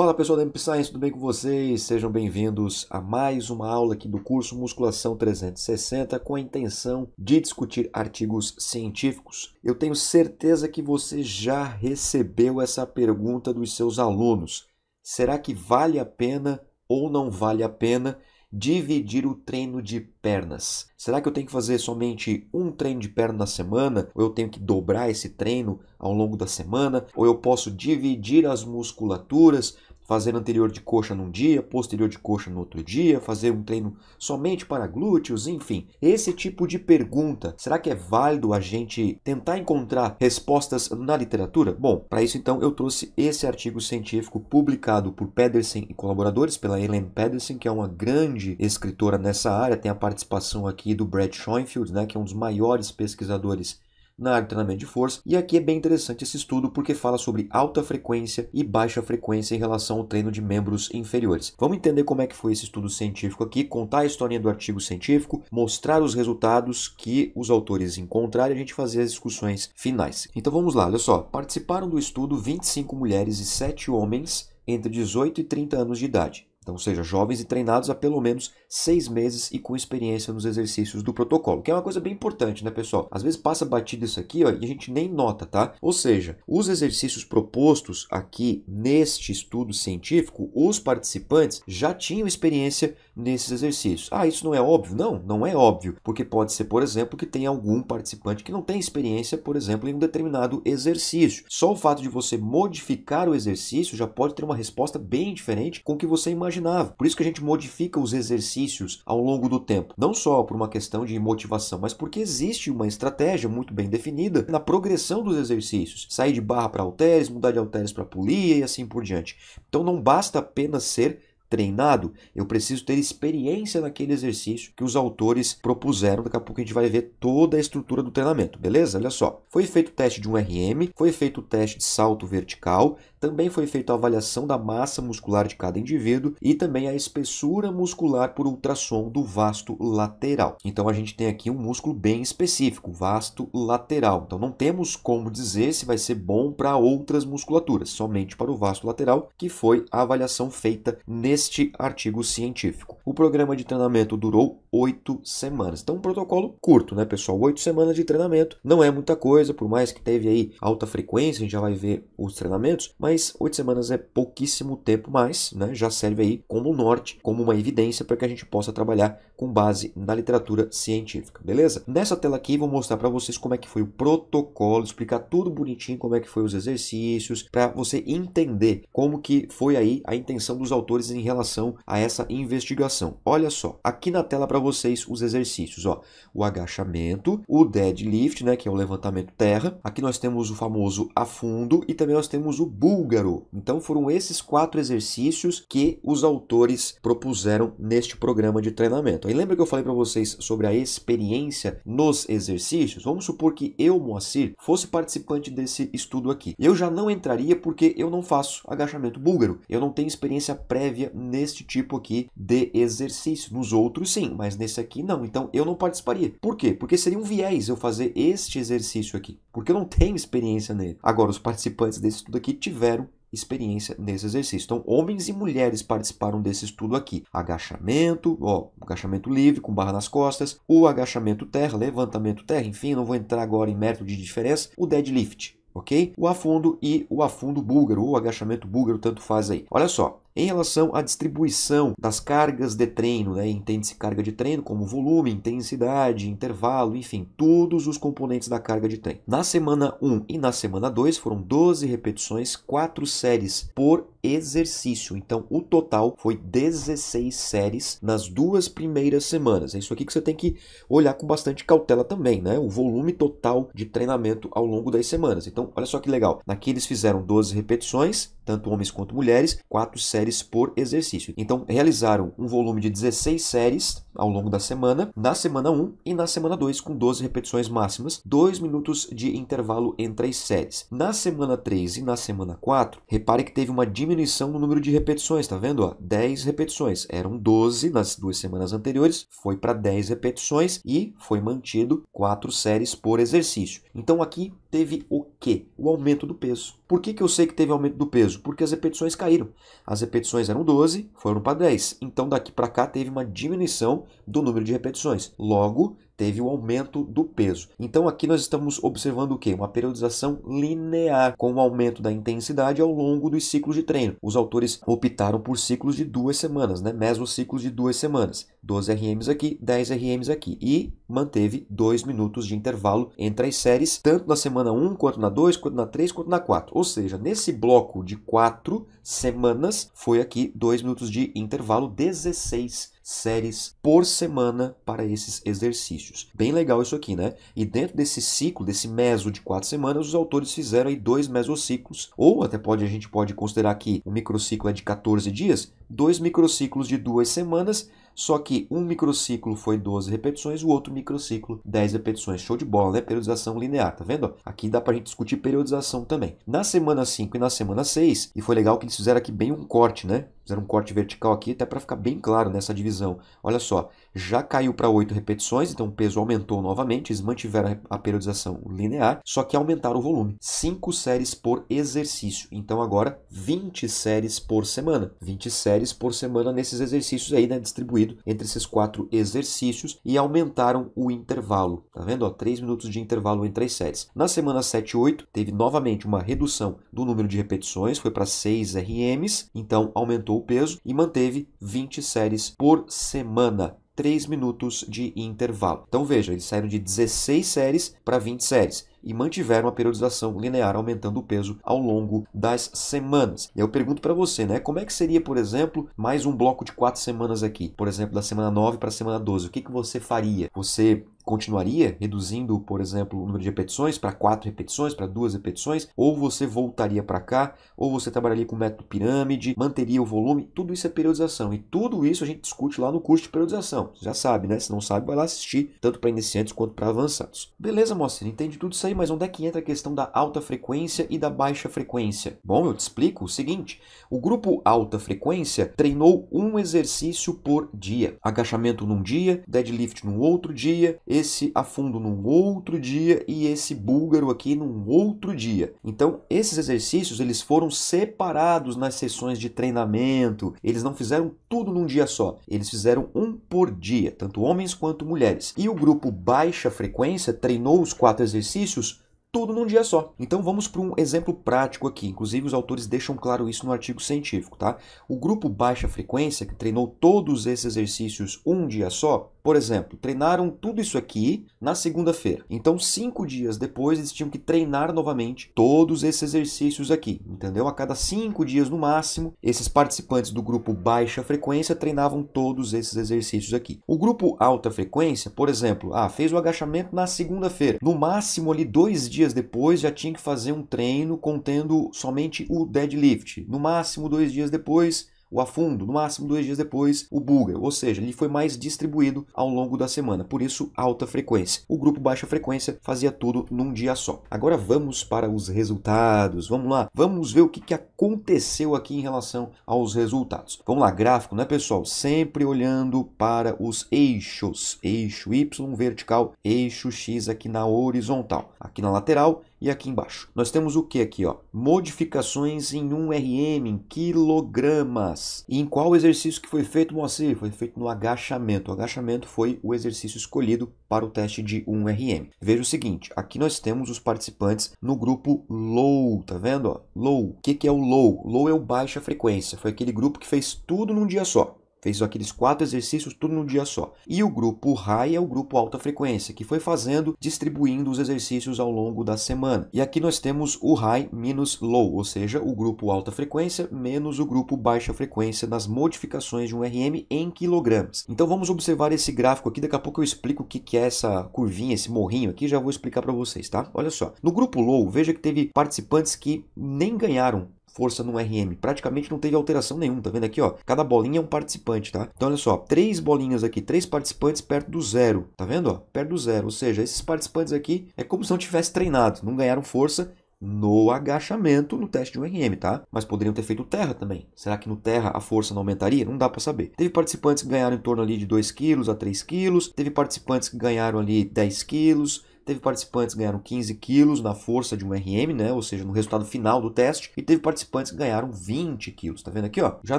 Fala pessoal da MP tudo bem com vocês? Sejam bem-vindos a mais uma aula aqui do curso Musculação 360 com a intenção de discutir artigos científicos. Eu tenho certeza que você já recebeu essa pergunta dos seus alunos. Será que vale a pena ou não vale a pena dividir o treino de pernas. Será que eu tenho que fazer somente um treino de perna na semana? Ou eu tenho que dobrar esse treino ao longo da semana? Ou eu posso dividir as musculaturas? fazer anterior de coxa num dia, posterior de coxa no outro dia, fazer um treino somente para glúteos, enfim. Esse tipo de pergunta, será que é válido a gente tentar encontrar respostas na literatura? Bom, para isso então eu trouxe esse artigo científico publicado por Pedersen e colaboradores, pela Ellen Pedersen, que é uma grande escritora nessa área, tem a participação aqui do Brad Schoenfield, né, que é um dos maiores pesquisadores na área do treinamento de força. E aqui é bem interessante esse estudo porque fala sobre alta frequência e baixa frequência em relação ao treino de membros inferiores. Vamos entender como é que foi esse estudo científico aqui, contar a historinha do artigo científico, mostrar os resultados que os autores encontraram e a gente fazer as discussões finais. Então vamos lá, olha só. Participaram do estudo 25 mulheres e 7 homens entre 18 e 30 anos de idade. Então, seja, jovens e treinados há pelo menos seis meses e com experiência nos exercícios do protocolo, que é uma coisa bem importante, né, pessoal? Às vezes passa batido isso aqui ó, e a gente nem nota, tá? Ou seja, os exercícios propostos aqui neste estudo científico, os participantes já tinham experiência nesses exercícios. Ah, isso não é óbvio? Não, não é óbvio, porque pode ser, por exemplo, que tenha algum participante que não tem experiência, por exemplo, em um determinado exercício. Só o fato de você modificar o exercício já pode ter uma resposta bem diferente com o que você imaginava. Por isso que a gente modifica os exercícios ao longo do tempo, não só por uma questão de motivação, mas porque existe uma estratégia muito bem definida na progressão dos exercícios. Sair de barra para halteres, mudar de halteres para polia e assim por diante. Então não basta apenas ser treinado, eu preciso ter experiência naquele exercício que os autores propuseram. Daqui a pouco a gente vai ver toda a estrutura do treinamento, beleza? Olha só. Foi feito o teste de um RM, foi feito o teste de salto vertical, também foi feita a avaliação da massa muscular de cada indivíduo e também a espessura muscular por ultrassom do vasto lateral. Então a gente tem aqui um músculo bem específico, vasto lateral. Então não temos como dizer se vai ser bom para outras musculaturas, somente para o vasto lateral, que foi a avaliação feita neste artigo científico. O programa de treinamento durou oito semanas. Então um protocolo curto, né, pessoal? Oito semanas de treinamento não é muita coisa, por mais que teve aí alta frequência, a gente já vai ver os treinamentos, mas mas oito semanas é pouquíssimo tempo mais, né? Já serve aí como norte, como uma evidência para que a gente possa trabalhar com base na literatura científica, beleza? Nessa tela aqui vou mostrar para vocês como é que foi o protocolo, explicar tudo bonitinho como é que foi os exercícios, para você entender como que foi aí a intenção dos autores em relação a essa investigação. Olha só, aqui na tela para vocês os exercícios, ó, o agachamento, o deadlift, né, que é o levantamento terra. Aqui nós temos o famoso afundo e também nós temos o bull búlgaro. Então foram esses quatro exercícios que os autores propuseram neste programa de treinamento. Aí lembra que eu falei para vocês sobre a experiência nos exercícios? Vamos supor que eu, Moacir, fosse participante desse estudo aqui. Eu já não entraria porque eu não faço agachamento búlgaro. Eu não tenho experiência prévia neste tipo aqui de exercício. Nos outros sim, mas nesse aqui não. Então eu não participaria. Por quê? Porque seria um viés eu fazer este exercício aqui, porque eu não tenho experiência nele. Agora os participantes desse estudo aqui tiveram tiveram experiência nesse exercício. Então, homens e mulheres participaram desse estudo aqui. Agachamento, ó, agachamento livre com barra nas costas, o agachamento terra, levantamento terra, enfim, não vou entrar agora em mérito de diferença, o deadlift, ok? O afundo e o afundo búlgaro, ou agachamento búlgaro, tanto faz aí. Olha só, em relação à distribuição das cargas de treino, né? entende-se carga de treino como volume, intensidade, intervalo, enfim, todos os componentes da carga de treino. Na semana 1 e na semana 2 foram 12 repetições, 4 séries por exercício. Então, o total foi 16 séries nas duas primeiras semanas. É isso aqui que você tem que olhar com bastante cautela também, né? O volume total de treinamento ao longo das semanas. Então, olha só que legal. Aqui eles fizeram 12 repetições, tanto homens quanto mulheres, quatro séries por exercício. Então, realizaram um volume de 16 séries ao longo da semana, na semana 1 e na semana 2, com 12 repetições máximas, 2 minutos de intervalo entre as séries. Na semana 3 e na semana 4, repare que teve uma diminuição diminuição no número de repetições, tá vendo? Ó, 10 repetições. Eram 12 nas duas semanas anteriores, foi para 10 repetições e foi mantido 4 séries por exercício. Então aqui teve o quê? O aumento do peso. Por que, que eu sei que teve aumento do peso? Porque as repetições caíram. As repetições eram 12, foram para 10. Então daqui para cá teve uma diminuição do número de repetições. Logo, teve o aumento do peso. Então aqui nós estamos observando o que? Uma periodização linear com o aumento da intensidade ao longo dos ciclos de treino. Os autores optaram por ciclos de duas semanas, né? Mesmo ciclos de duas semanas. 12 RMs aqui, 10 RMs aqui. E manteve 2 minutos de intervalo entre as séries, tanto na semana 1, quanto na 2, quanto na 3, quanto na 4. Ou seja, nesse bloco de 4 semanas, foi aqui 2 minutos de intervalo, 16 séries por semana para esses exercícios. Bem legal isso aqui, né? E dentro desse ciclo, desse meso de quatro semanas, os autores fizeram aí dois mesociclos, ou até pode a gente pode considerar que o microciclo é de 14 dias, dois microciclos de duas semanas, só que um microciclo foi 12 repetições, o outro microciclo 10 repetições. Show de bola, né? Periodização linear, tá vendo? Aqui dá pra gente discutir periodização também. Na semana 5 e na semana 6, e foi legal que eles fizeram aqui bem um corte, né? Fizeram um corte vertical aqui até para ficar bem claro nessa né? divisão repetição. Olha só, já caiu para 8 repetições, então o peso aumentou novamente, eles mantiveram a periodização linear, só que aumentaram o volume. 5 séries por exercício. Então agora 20 séries por semana. 20 séries por semana nesses exercícios aí, né, distribuído entre esses quatro exercícios e aumentaram o intervalo. Tá vendo? Ó, 3 minutos de intervalo entre as séries. Na semana 7 e 8 teve novamente uma redução do número de repetições, foi para 6 RMs, então aumentou o peso e manteve 20 séries por semana. 3 minutos de intervalo. Então veja, eles saíram de 16 séries para 20 séries e mantiveram a periodização linear, aumentando o peso ao longo das semanas. E eu pergunto para você, né? Como é que seria, por exemplo, mais um bloco de quatro semanas aqui? Por exemplo, da semana 9 para a semana 12. O que, que você faria? Você continuaria reduzindo, por exemplo, o número de repetições para quatro repetições, para duas repetições, ou você voltaria para cá, ou você trabalharia com método pirâmide, manteria o volume, tudo isso é periodização. E tudo isso a gente discute lá no curso de periodização. Você já sabe, né? Se não sabe, vai lá assistir, tanto para iniciantes quanto para avançados. Beleza, moça, entende tudo isso aí, mas onde é que entra a questão da alta frequência e da baixa frequência? Bom, eu te explico o seguinte: o grupo alta frequência treinou um exercício por dia. Agachamento num dia, deadlift no outro dia, esse a fundo num outro dia e esse búlgaro aqui num outro dia. Então, esses exercícios eles foram separados nas sessões de treinamento. Eles não fizeram tudo num dia só. Eles fizeram um por dia, tanto homens quanto mulheres. E o grupo baixa frequência treinou os quatro exercícios tudo num dia só. Então vamos para um exemplo prático aqui. Inclusive, os autores deixam claro isso no artigo científico, tá? O grupo baixa frequência, que treinou todos esses exercícios um dia só, por exemplo, treinaram tudo isso aqui na segunda-feira. Então, cinco dias depois, eles tinham que treinar novamente todos esses exercícios aqui, entendeu? A cada cinco dias no máximo, esses participantes do grupo baixa frequência treinavam todos esses exercícios aqui. O grupo alta frequência, por exemplo, ah, fez o agachamento na segunda-feira. No máximo, ali dois dias depois, já tinha que fazer um treino contendo somente o deadlift. No máximo, dois dias depois, o afundo, no máximo dois dias depois, o búlgaro, ou seja, ele foi mais distribuído ao longo da semana, por isso alta frequência. O grupo baixa frequência fazia tudo num dia só. Agora vamos para os resultados, vamos lá, vamos ver o que aconteceu aqui em relação aos resultados. Vamos lá, gráfico, né pessoal? Sempre olhando para os eixos, eixo Y vertical, eixo X aqui na horizontal, aqui na lateral e aqui embaixo, nós temos o que aqui? Ó? Modificações em um RM, em quilogramas. E em qual exercício que foi feito, Moacir? Foi feito no agachamento. O agachamento foi o exercício escolhido para o teste de 1RM. Veja o seguinte, aqui nós temos os participantes no grupo low, tá vendo? Ó? Low. O que, que é o low? Low é o baixa frequência. Foi aquele grupo que fez tudo num dia só fez aqueles quatro exercícios tudo num dia só. E o grupo high é o grupo alta frequência, que foi fazendo, distribuindo os exercícios ao longo da semana. E aqui nós temos o high menos low, ou seja, o grupo alta frequência menos o grupo baixa frequência nas modificações de um RM em quilogramas. Então vamos observar esse gráfico aqui, daqui a pouco eu explico o que é essa curvinha, esse morrinho aqui, já vou explicar para vocês, tá? Olha só. No grupo low, veja que teve participantes que nem ganharam força no RM. Praticamente não teve alteração nenhuma, tá vendo aqui, ó? Cada bolinha é um participante, tá? Então, olha só, três bolinhas aqui, três participantes perto do zero, tá vendo, ó? Perto do zero, ou seja, esses participantes aqui é como se não tivesse treinado, não ganharam força no agachamento no teste de um RM, tá? Mas poderiam ter feito terra também. Será que no terra a força não aumentaria? Não dá para saber. Teve participantes que ganharam em torno ali de 2 kg a 3 kg, teve participantes que ganharam ali 10 quilos, Teve participantes que ganharam 15 quilos na força de um RM, né? Ou seja, no resultado final do teste. E teve participantes que ganharam 20 quilos. Tá vendo aqui, ó? Já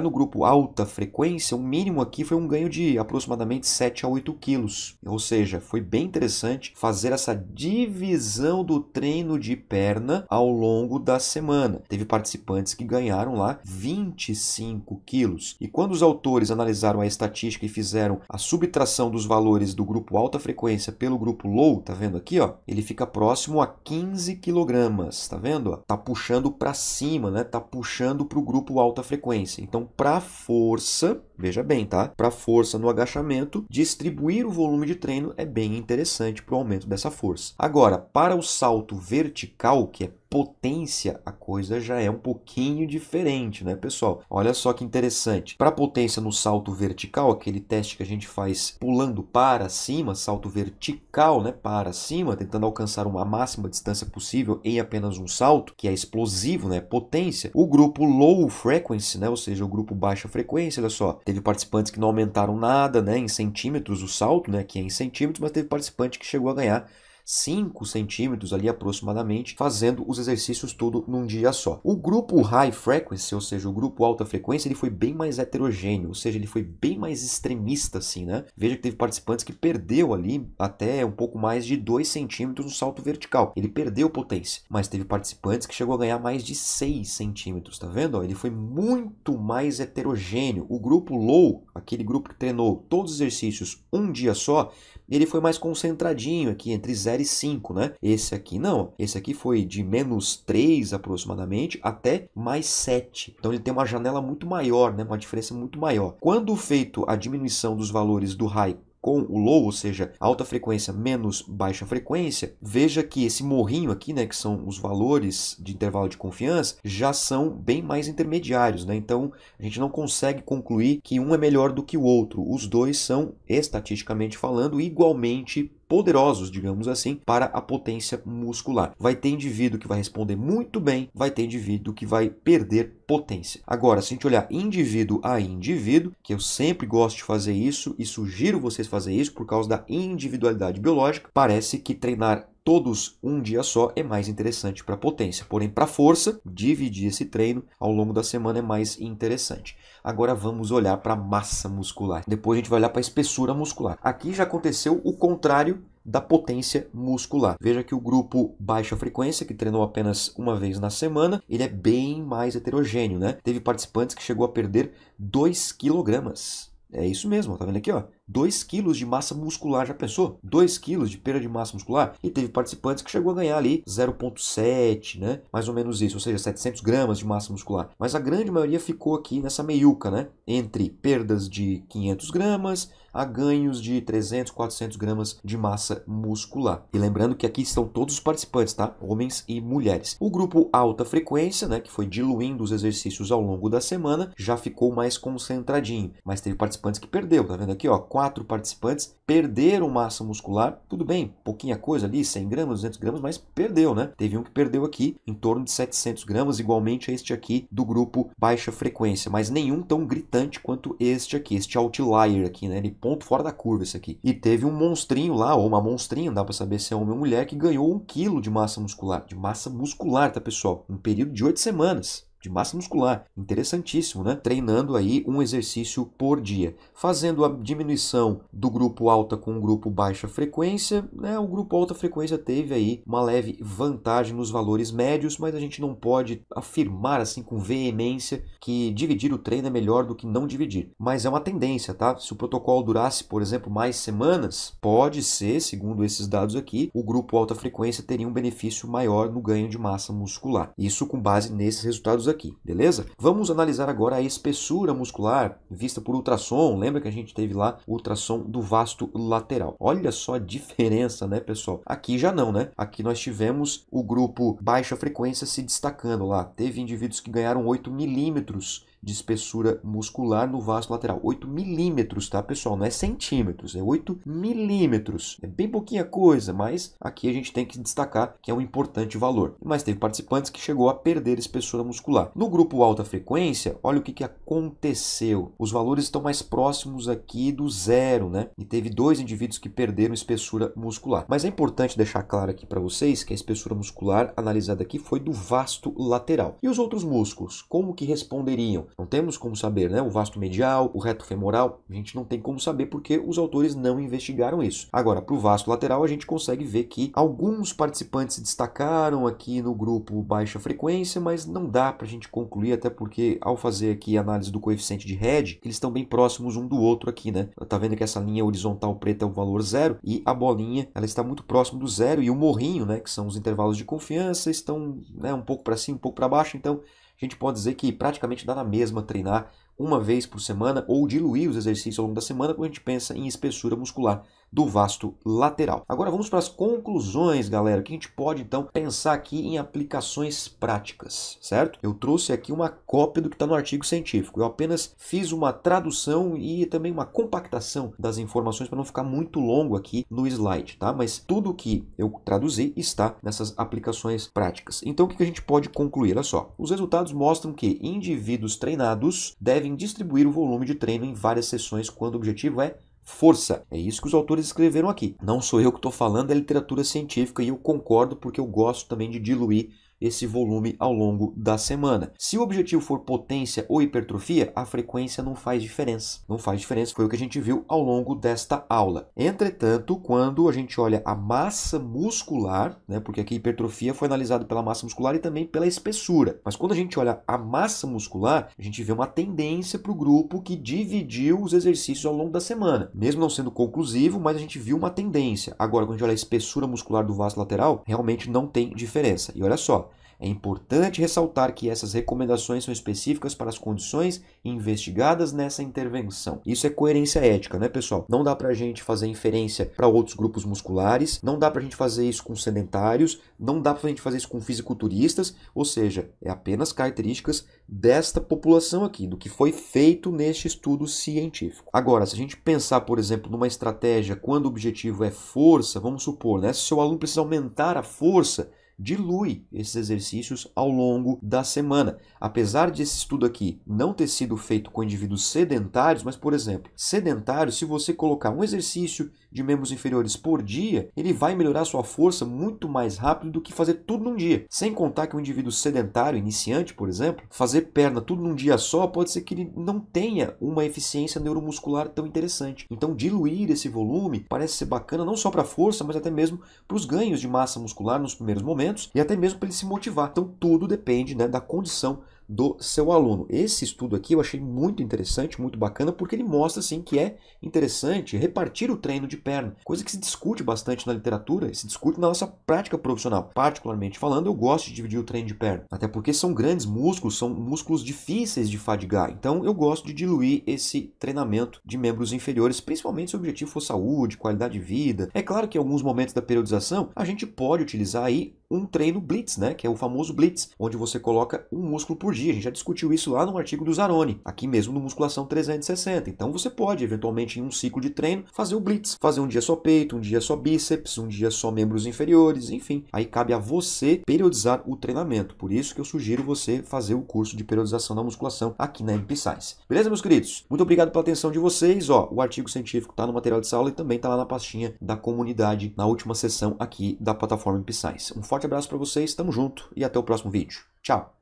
no grupo alta frequência, o mínimo aqui foi um ganho de aproximadamente 7 a 8 quilos. Ou seja, foi bem interessante fazer essa divisão do treino de perna ao longo da semana. Teve participantes que ganharam lá 25 quilos. E quando os autores analisaram a estatística e fizeram a subtração dos valores do grupo alta frequência pelo grupo low, tá vendo aqui? aqui, ó, ele fica próximo a 15 quilogramas, tá vendo? Tá puxando para cima, né? Tá puxando para o grupo alta frequência. Então, para força, veja bem, tá? Para força no agachamento, distribuir o volume de treino é bem interessante para o aumento dessa força. Agora, para o salto vertical, que é potência, a coisa já é um pouquinho diferente, né, pessoal? Olha só que interessante. Para potência no salto vertical, aquele teste que a gente faz pulando para cima, salto vertical, né, para cima, tentando alcançar uma máxima distância possível em apenas um salto, que é explosivo, né, potência. O grupo low frequency, né, ou seja, o grupo baixa frequência, olha só, teve participantes que não aumentaram nada, né, em centímetros o salto, né, que é em centímetros, mas teve participante que chegou a ganhar 5 centímetros ali aproximadamente, fazendo os exercícios tudo num dia só. O grupo high frequency, ou seja, o grupo alta frequência, ele foi bem mais heterogêneo, ou seja, ele foi bem mais extremista assim, né? Veja que teve participantes que perdeu ali até um pouco mais de 2 centímetros no salto vertical. Ele perdeu potência, mas teve participantes que chegou a ganhar mais de 6 centímetros, tá vendo? Ele foi muito mais heterogêneo. O grupo low, aquele grupo que treinou todos os exercícios um dia só, ele foi mais concentradinho aqui, entre 0 e 5, né? Esse aqui não, esse aqui foi de menos 3 aproximadamente até mais 7. Então ele tem uma janela muito maior, né? uma diferença muito maior. Quando feito a diminuição dos valores do high com o low, ou seja, alta frequência menos baixa frequência, veja que esse morrinho aqui, né, que são os valores de intervalo de confiança, já são bem mais intermediários, né? Então, a gente não consegue concluir que um é melhor do que o outro. Os dois são, estatisticamente falando, igualmente poderosos, digamos assim, para a potência muscular. Vai ter indivíduo que vai responder muito bem, vai ter indivíduo que vai perder potência. Agora, se a gente olhar indivíduo a indivíduo, que eu sempre gosto de fazer isso e sugiro vocês fazer isso por causa da individualidade biológica, parece que treinar todos um dia só é mais interessante para potência. Porém, para força, dividir esse treino ao longo da semana é mais interessante. Agora vamos olhar para a massa muscular. Depois a gente vai olhar para a espessura muscular. Aqui já aconteceu o contrário da potência muscular. Veja que o grupo baixa frequência, que treinou apenas uma vez na semana, ele é bem mais heterogêneo, né? Teve participantes que chegou a perder 2 quilogramas. É isso mesmo, tá vendo aqui, ó? 2 quilos de massa muscular, já pensou? 2 quilos de perda de massa muscular? E teve participantes que chegou a ganhar ali 0,7, né? Mais ou menos isso, ou seja, 700 gramas de massa muscular. Mas a grande maioria ficou aqui nessa meiuca, né? Entre perdas de 500 gramas a ganhos de 300, 400 gramas de massa muscular. E lembrando que aqui estão todos os participantes, tá? Homens e mulheres. O grupo alta frequência, né, que foi diluindo os exercícios ao longo da semana, já ficou mais concentradinho, mas teve participantes que perdeu, tá vendo aqui, ó, quatro participantes perderam massa muscular, tudo bem, pouquinha coisa ali, 100 gramas, 200 gramas, mas perdeu, né? Teve um que perdeu aqui em torno de 700 gramas, igualmente a este aqui do grupo baixa frequência, mas nenhum tão gritante quanto este aqui, este outlier aqui, né? Ele ponto fora da curva esse aqui. E teve um monstrinho lá, ou uma monstrinha, não dá pra saber se é homem ou mulher, que ganhou um quilo de massa muscular. De massa muscular, tá pessoal? Um período de oito semanas de massa muscular. Interessantíssimo, né? Treinando aí um exercício por dia, fazendo a diminuição do grupo alta com o grupo baixa frequência, né? O grupo alta frequência teve aí uma leve vantagem nos valores médios, mas a gente não pode afirmar assim com veemência que dividir o treino é melhor do que não dividir. Mas é uma tendência, tá? Se o protocolo durasse, por exemplo, mais semanas, pode ser, segundo esses dados aqui, o grupo alta frequência teria um benefício maior no ganho de massa muscular. Isso com base nesses resultados aqui, beleza? Vamos analisar agora a espessura muscular vista por ultrassom. Lembra que a gente teve lá o ultrassom do vasto lateral. Olha só a diferença, né, pessoal? Aqui já não, né? Aqui nós tivemos o grupo baixa frequência se destacando lá. Teve indivíduos que ganharam 8 milímetros de espessura muscular no vaso lateral. 8 milímetros, tá, pessoal? Não é centímetros, é 8 milímetros. É bem pouquinha coisa, mas aqui a gente tem que destacar que é um importante valor. Mas teve participantes que chegou a perder espessura muscular. No grupo alta frequência, olha o que, que aconteceu. Os valores estão mais próximos aqui do zero, né? E teve dois indivíduos que perderam espessura muscular. Mas é importante deixar claro aqui para vocês que a espessura muscular analisada aqui foi do vasto lateral. E os outros músculos, como que responderiam? Não temos como saber, né? O vasto medial, o reto femoral, a gente não tem como saber porque os autores não investigaram isso. Agora, para o vasto lateral, a gente consegue ver que alguns participantes se destacaram aqui no grupo baixa frequência, mas não dá para a gente concluir, até porque ao fazer aqui a análise do coeficiente de Red, eles estão bem próximos um do outro aqui, né? Tá vendo que essa linha horizontal preta é o valor zero e a bolinha ela está muito próximo do zero e o morrinho, né? Que são os intervalos de confiança, estão né, um pouco para cima, um pouco para baixo, então a gente pode dizer que praticamente dá na mesma treinar uma vez por semana ou diluir os exercícios ao longo da semana quando a gente pensa em espessura muscular do vasto lateral. Agora vamos para as conclusões, galera, que a gente pode então pensar aqui em aplicações práticas, certo? Eu trouxe aqui uma cópia do que está no artigo científico, eu apenas fiz uma tradução e também uma compactação das informações para não ficar muito longo aqui no slide, tá? Mas tudo que eu traduzi está nessas aplicações práticas. Então o que a gente pode concluir? Olha só, os resultados mostram que indivíduos treinados devem distribuir o volume de treino em várias sessões quando o objetivo é força. É isso que os autores escreveram aqui. Não sou eu que estou falando, é literatura científica e eu concordo porque eu gosto também de diluir esse volume ao longo da semana. Se o objetivo for potência ou hipertrofia, a frequência não faz diferença. Não faz diferença, foi o que a gente viu ao longo desta aula. Entretanto, quando a gente olha a massa muscular, né, porque aqui hipertrofia foi analisada pela massa muscular e também pela espessura, mas quando a gente olha a massa muscular, a gente vê uma tendência para o grupo que dividiu os exercícios ao longo da semana. Mesmo não sendo conclusivo, mas a gente viu uma tendência. Agora, quando a gente olha a espessura muscular do vaso lateral, realmente não tem diferença. E olha só, é importante ressaltar que essas recomendações são específicas para as condições investigadas nessa intervenção. Isso é coerência ética, né, pessoal? Não dá para a gente fazer inferência para outros grupos musculares, não dá para a gente fazer isso com sedentários, não dá para a gente fazer isso com fisiculturistas, ou seja, é apenas características desta população aqui, do que foi feito neste estudo científico. Agora, se a gente pensar, por exemplo, numa estratégia quando o objetivo é força, vamos supor, né? Se seu aluno precisa aumentar a força, dilui esses exercícios ao longo da semana. Apesar de esse estudo aqui não ter sido feito com indivíduos sedentários, mas, por exemplo, sedentário, se você colocar um exercício de membros inferiores por dia, ele vai melhorar sua força muito mais rápido do que fazer tudo num dia. Sem contar que um indivíduo sedentário, iniciante, por exemplo, fazer perna tudo num dia só pode ser que ele não tenha uma eficiência neuromuscular tão interessante. Então, diluir esse volume parece ser bacana não só para a força, mas até mesmo para os ganhos de massa muscular nos primeiros momentos e até mesmo para ele se motivar. Então, tudo depende né, da condição do seu aluno. Esse estudo aqui eu achei muito interessante, muito bacana, porque ele mostra assim que é interessante repartir o treino de perna, coisa que se discute bastante na literatura e se discute na nossa prática profissional. Particularmente falando, eu gosto de dividir o treino de perna, até porque são grandes músculos, são músculos difíceis de fadigar. Então eu gosto de diluir esse treinamento de membros inferiores, principalmente se o objetivo for saúde, qualidade de vida. É claro que em alguns momentos da periodização a gente pode utilizar aí um treino blitz, né? Que é o famoso blitz, onde você coloca um músculo por dia. A gente já discutiu isso lá no artigo do Zaroni, aqui mesmo no Musculação 360. Então você pode, eventualmente, em um ciclo de treino, fazer o blitz, fazer um dia só peito, um dia só bíceps, um dia só membros inferiores, enfim. Aí cabe a você periodizar o treinamento. Por isso que eu sugiro você fazer o curso de periodização da musculação aqui na MP Science. Beleza, meus queridos? Muito obrigado pela atenção de vocês. Ó, o artigo científico está no material de aula e também está lá na pastinha da comunidade na última sessão aqui da plataforma MP Science. Um forte forte abraço para vocês, tamo junto e até o próximo vídeo. Tchau!